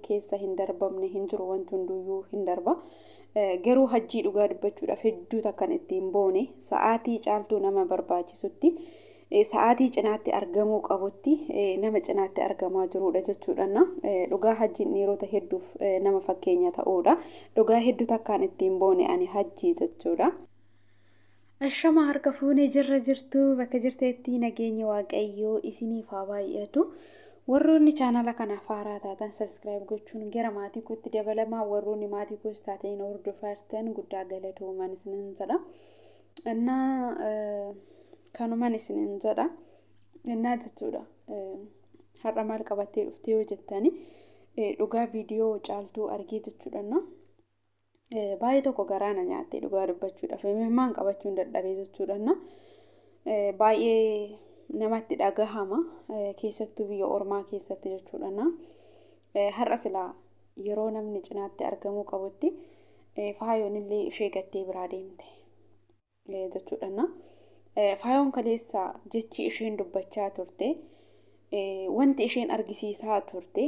keessa hin darbamne hin jiru wanti hunduyyuu hin darba. Eh, garuu hajjii dhugaa dubbachuudhaaf hedduu akkan ittiin boone sa'aatii caaltuu nama barbaachisutti eh, sa'aatii cinaatti argamuu qabutti eh, nama cinaatti argamaa jiruudha jechuudha. Dhugaa hajjiin dhiirota hedduuf nama fakkeenya ta'udha. Dhugaa hedduu takkaan ittiin boone ani hajjii jechuudha. Shama harka fuunee jirra jirtuu bakka jirteetti nageenya waaqayyoo isiniif haa baay'atu. warroonni chaanala kanaaf haaraa taatan saskiraayib gochuun gara maatii kootti dabalamaa warroonni maatii koos taateen hordofartan guddaa galatooman isinin jedha innaa eh, kanuman isinin jedha innaa jechuudha eh, har'a maal qabattee dhuftee yoo jettanii eh, dhugaa viidiyoo caaltuu argee jechuudha baay'ee tokko garaana nyaattee dhugaa dubbachuudhaaf himimmaan qabachuun dadhabee jechuudha baay'ee namatti dhagahama eh, keessattuu biyya ormaa keessatti jechuudha. Eh, har'a silaa yeroo namni cinaatti argamuu qabutti eh, faayonillee ishee gattee biraa deemte jechuudha. Faayon kaleessa jechi isheen dubbachaa turte. wanti isheen argisiisaa turte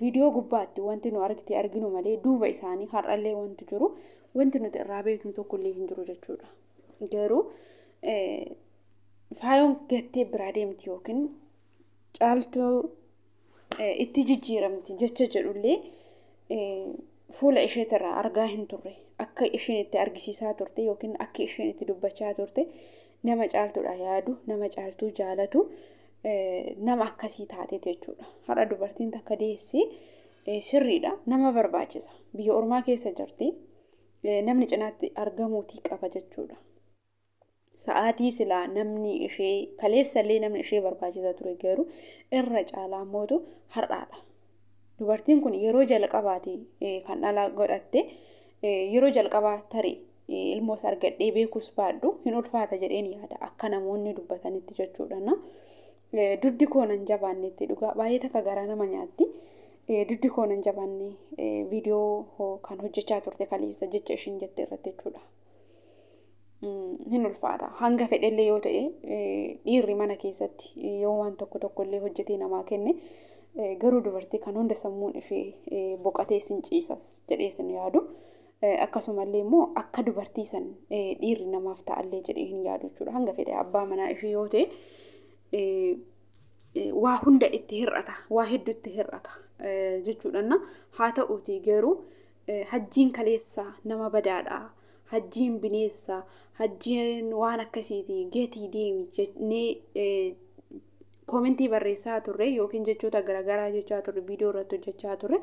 viidiyoo gubbaatti wanti nu argite arginu malee duuba isaanii har'allee wanti jiru wanti nuti irraa beeknu tokkollee hin jiru jechuudha. Garuu Faayoon gattee biraa deemti yookiin caaltuu eh, itti jijjiiramti jecha jedhullee eh, fuula isheetirraa argaa hin turre akka isheen itti argisiisaa turte yookiin akka isheen itti dubbachaa turte nama caaltuudha yaadu nama caaltuu jaalatu eh, nama akkasii taate jechuudha. Har'a dubartiin takka deessee sirriidha nama barbaachisa biyya ormaa keessa jirti namni cinaatti argamuutii qaba jechuudha. sa'aatii silaa namni ishee kaleessallee namni ishee barbaachisaa ture garuu irra caalaa mootu har'aadha. Dubartiin kun yeroo jalqabaati kan alaa godhatte yeroo jalqabaa tarii ilmoos argadhee beekus baaddu hin ulfaata jedheen yaada akka namoonni dubbatanitti jechuudha. Duddi koonan jabaannetti dhugaa baay'ee takka garaa nama nyaatti. Duddi koonan jabaanne viidiyoo kan hojjechaa turte kaleessa jecha ishiin jette irratti jechuudha. Mm, hin ulfaata hanga fedhellee yoo ta'e eh, dhiirri mana keessatti eh, yoo waan tokko tokko illee hojjetee namaa kenne eh, garuu dubartii kan hunda sammuun ishee boqatee sin ciisas jedhee sin yaadu akkasumallee immoo akka dubartii san dhiirri namaaf ta'allee jedhee hin yaadu hanga fedhe abbaa manaa ishee yoo ta'e waa hunda itti hir'ata waa hedduutti hir'ata jechuudha haa ta'uuti garuu hajjiin kaleessaa nama badaadhaa. hajjiin bineessaa hajjiin waan akkasiiti geetii deemi jennee koomentii barreessaa turre yookiin jechoota garaagaraa jechaa turre viidiyoo irratti hojjechaa turre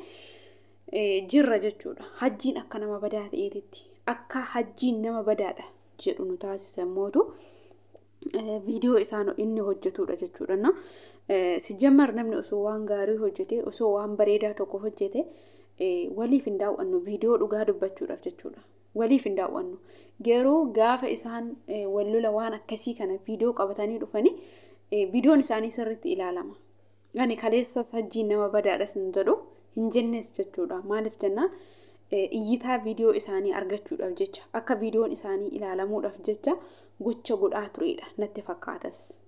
e, jirra jechuudha hajjiin akka nama badaa ta'eetitti akka hajjiin nama badaadha jedhu nu taasisa mootu e, viidiyoo isaan inni hojjetuudha jechuudha. E, si sijjammar namni osoo waan gaarii hojjete osoo waan bareedaa tokko hojjete waliif hin daawwannu viidiyoo dhugaa dubbachuudhaaf jechuudha. waliif hin daawwannu. Yeroo gaafa isaan eh, wallola waan akkasii kana viidiyoo qabatanii dhufanii eh, viidiyoon isaanii sirritti ilaalama. Ani kaleessas hajjiin nama badaadhas hin jedhu hin jechuudha. Maaliif jennaan eh, iyyitaa viidiyoo isaanii argachuudhaaf jecha akka viidiyoon isaanii ilaalamuudhaaf jecha gocha godhaa turedha natti fakkaatas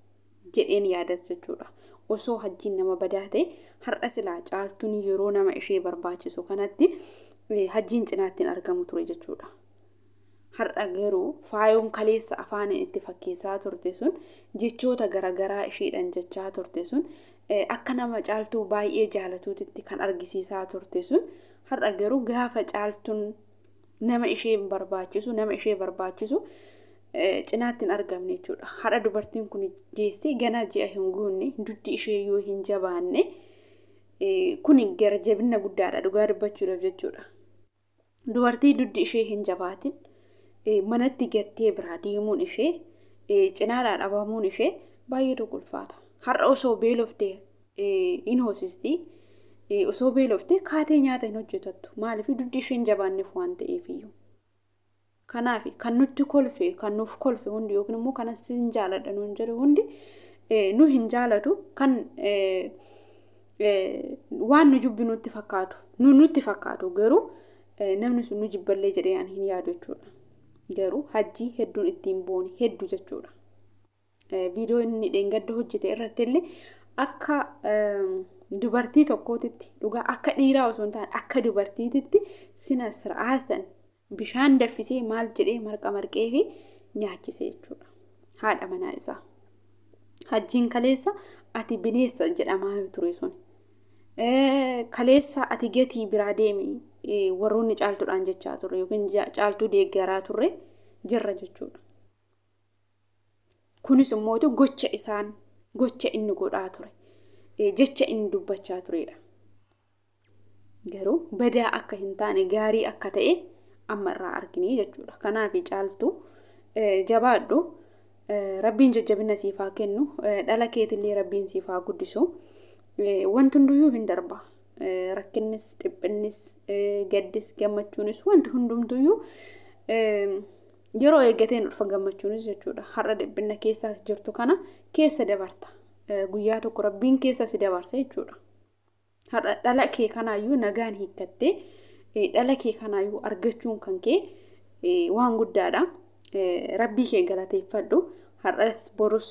jedheen yaadas jechuudha. Osoo hajjiin nama badaa ta'e har'a silaa caaltuun yeroo nama ishee barbaachisu kanatti hajjiin cinaatti argamu ture jechuudha. Hardha garuu faayoon kaleessa afaan itti fakkeessaa turte sun jechoota garaa isheedhaan jechaa turte sun eh, akka nama caaltuu baay'ee jaalatuutitti kan argisiisaa turte sun hardha garuu gaafa caaltuun nama ishee barbaachisu nama ishee barbaachisu eh, cinaatti hin argamne jechuudha. Haadha dubartiin kun geessee ganaa ji'a hin goonne duddi ishee yoo hin jabaanne eh, kun gara jabina guddaadha dhugaa dubbachuudhaaf jechuudha. Dubartii duddi ishee hin jabaatin manatti gattee biraa deemuun ishee cinaadhaan dhabamuun ishee baay'eetu ulfaata. Har'a osoo beeloftee hin hoosisti. Osoo beeloftee kaatee nyaata hin hojjetattu. Maaliif dugdi isheen jabaanneef waan ta'eefiyyuu. Kanaaf kan nutti kolfe kan nuuf kolfe hundi yookiin immoo kanas hin jaaladha jedhu hundi nu hin jaalatu kan waan nu jubbi nutti fakkaatu nutti fakkaatu garuu namni sun nu jibballee jedhee hin yaadu jechuudha. garuu hajjii hedduun ittiin booni hedduu jechuudha. Eh, viidiyoo inni dheengadda hojjete irratti illee akka eh, dubartii tokkootitti dhugaa akka dhiiraa osoo hin taane akka dubartiititti sina sir'aatan bishaan daffisee maal jedhee marqa marqeefi fi nyaachise jechuudha haadha manaa isaa. Hajjiin kaleessa ati bineessa jedhamaa ture sun eh, kaleessa ati gatii biraa deemi warroonni caaltuudhaan jechaa turre yookaan caaltuu deeggaraa turre jirra jechuudha. Kunis immoo gocha isaan gocha inni godhaa ture. E, jecha inni dubbachaa turedha. Garuu badaa akka hin taane gaarii akka ta'e amma irraa arginii jechuudha. Kanaaf caaltuu e, jabaadhu e, rabbiin jajjabina siifaa kennu dhala keetillee rabbiin siifaa guddisu wanti hundiyyuu hin darba. Rakkinis, dhiphinis, gaddis gammachuunis wanti hundumtuu yeroo eeggateen dhufa gammachuunis jechuudha har'a dhiphina keessa jirtu kana keessa dabarta guyyaa tokko rabbiin keessa si dabarsa jechuudha har'a dhala kee kanaayyuu nagaan hiikkattee dhala kee kanaayyuu argachuun kan kee waan guddaadha rabbii kee galateeffadhu har'as borus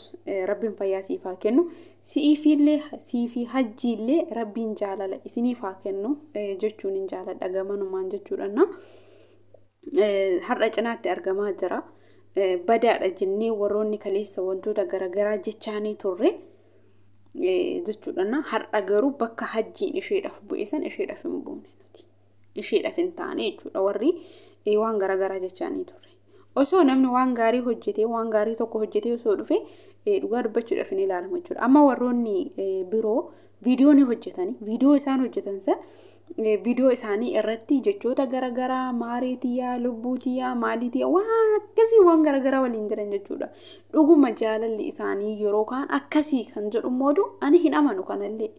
rabbiin fayyaa siifaa kennu Si'iifiillee siifii hajjiillee rabbiin jaalala isiniifaa kennu jechuun hin jaaladha gamanumaan jechuudhanna. hardha cinaatti argamaa jira. Badaadha jennee warroonni kaleessa wantoota garaagaraa jechaanii turre jechuudhanna. hardha garuu bakka hajjiin isheedhaaf bu'isan isheedhaaf hin buune nuti. Isheedhaaf hin taane jechuudha warri waan garaagaraa jechaanii turre. osoo namni waan gaarii hojjetee waan gaarii tokko hojjetee osoo dhufee dhugaa dubbachuudhaaf hin ilaalama jechuudha amma warroonni biroo viidiyoo ni hojjetani viidiyoo isaan hojjetan viidiyoo isaanii irratti jechoota garaagaraa maariitiyyaa lubbuutiyyaa maaliitiyyaa waan akkasii waan garaagaraa waliin jiran jechuudha dhuguma jaalalli isaanii yeroo kaan akkasii kan jedhu moodu ani hin amanu kanallee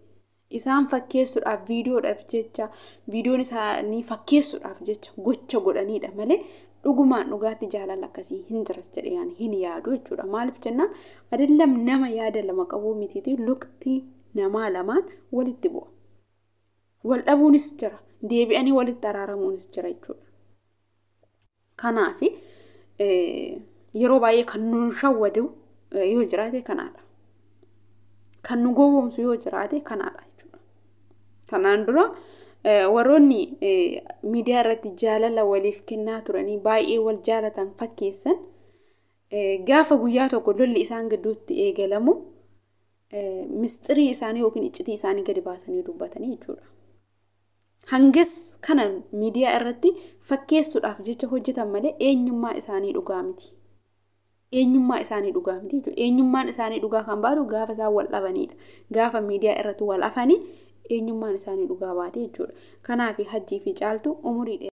isaan fakkeessuudhaaf viidiyoodhaaf jecha viidiyoon isaanii fakkeessuudhaaf jecha gocha godhaniidha malee dhugumaan dhugaatti jaalala akkasii hin jiras jedhe hin yaadu jechuudha maaliif jennaan adillam nama yaada lama qabu mitiiti lukti namaa lamaan walitti bu'a wal dhabuunis jira deebi'anii walitti araaramuunis jira jechuudha kanaaf yeroo baay'ee kan nu shawwadu yoo jiraate kanaadha kan nu gowwoomsu yoo jiraate kanaadha jechuudha kanaan dura. warroonni miidiyaa irratti jaalala waliif kennaa turanii baay'ee wal jaalatan fakkeessan gaafa guyyaa tokko lolli isaan gidduutti eegalamu mistirii isaanii yookiin iccitii isaanii gadi baasanii dubbatanii jechuudha. Hangas kana miidiyaa irratti fakkeessuudhaaf jecha hojjetan malee eenyummaa isaanii dhugaa miti. Eenyummaa isaanii dhugaa miti Eenyummaan isaanii dhugaa kan baatu gaafa isaan wal dhabanidha. Gaafa miidiyaa irratti wal afanii eenyummaan isaanii dhugaa baatee jechuudha. Kanaaf hajjii fi caaltu umuriidha.